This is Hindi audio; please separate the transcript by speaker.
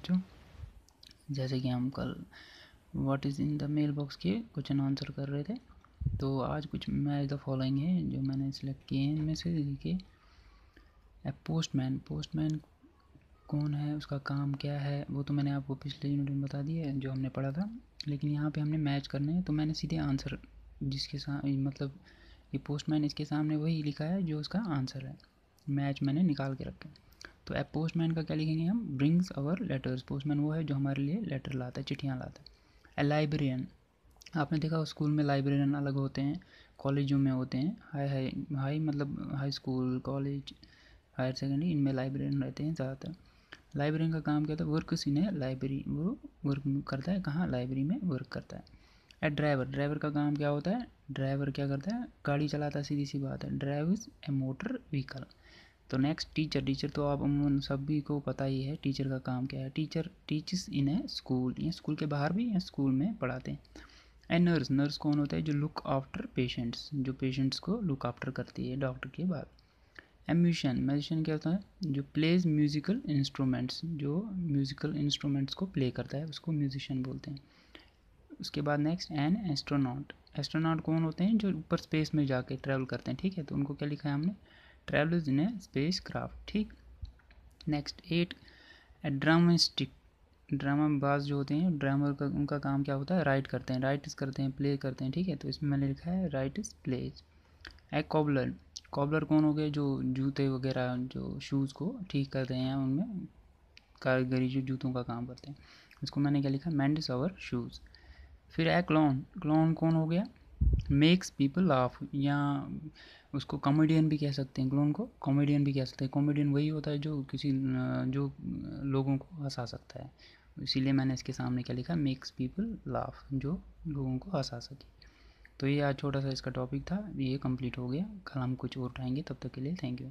Speaker 1: बच्चों जैसे कि हम कल what is in the mailbox के क्वेश्चन आंसर कर रहे थे तो आज कुछ मैच द फॉलोइंग है जो मैंने सेलेक्ट किए हैं इनमें से देखिए ए पोस्टमैन पोस्टमैन कौन है उसका काम क्या है वो तो मैंने आपको पिछले यूनिट में बता दिया है जो हमने पढ़ा था लेकिन यहाँ पे हमने मैच करने हैं तो मैंने सीधे आंसर जिसके साथ मतलब ये पोस्टमैन इसके सामने वही लिखा है जो उसका आंसर है मैच मैंने निकाल के रखा है तो ऐप पोस्टमैन का क्या लिखेंगे हम ब्रिंग्स अवर लेटर्स पोस्टमैन वो है जो हमारे लिए लेटर लाता है चिट्ठियाँ लाता है ए लाइब्रेरियन आपने देखा स्कूल में लाइब्रेरियन अलग होते हैं कॉलेजों में होते हैं हाई हाई हाई मतलब high school college higher secondary इनमें लाइब्रेरियन रहते हैं ज़्यादातर लाइब्रेरियन का काम क्या होता है वर्क सीन है लाइब्रेरी वो वर्क करता है कहाँ लाइब्रेरी में वर्क करता है ए ड्राइवर ड्राइवर का काम क्या होता है ड्राइवर क्या करता है गाड़ी चलाता है सीधी सी बात है drive is a motor vehicle तो नेक्स्ट टीचर टीचर तो आप अमूमन सभी को पता ही है टीचर का काम क्या है teacher teachers in a school या स्कूल के बाहर भी या स्कूल में पढ़ाते हैं एंड नर्स नर्स कौन होता है जो लुक आफ्टर पेशेंट्स जो पेशेंट्स को लुक आफ्टर करती है डॉक्टर के बाद ए म्यूजिशन म्यूजिशियन क्या होता है जो प्लेज म्यूजिकल इंस्ट्रूमेंट्स जो म्यूजिकल इंस्ट्रूमेंट्स को प्ले करता है उसको म्यूजिशियन बोलते हैं उसके बाद नेक्स्ट एन एस्ट्रोनॉट एस्ट्रोनॉट कौन होते हैं जो ऊपर स्पेस में जाके ट्रैवल करते हैं ठीक है तो उनको क्या लिखा है हमने travels in a spacecraft ठीक next eight dramatist drama बाज जो होते हैं ड्रामर का उनका काम क्या होता है राइट करते हैं राइट करते हैं प्ले करते हैं ठीक है तो इसमें मैंने लिखा है right is plays a cobbler cobbler कौन हो गए जो जूते वगैरह जो शूज़ को ठीक करते हैं उनमें कारीगरी जो जूतों का काम करते हैं इसको मैंने क्या लिखा मैंडिस आवर शूज़ फिर ए क्लोन क्लोन कौन हो गया मेक्स पीपल लाफ या उसको कॉमेडियन भी कह सकते हैं क्लोन को कॉमेडियन भी कह सकते हैं कॉमेडियन वही होता है जो किसी जो लोगों को हंसा सकता है इसीलिए मैंने इसके सामने क्या लिखा मेक्स पीपल लाफ जो लोगों को हंसा सके तो ये आज छोटा सा इसका टॉपिक था ये कंप्लीट हो गया कल हम कुछ और उठाएंगे तब तक के लिए थैंक यू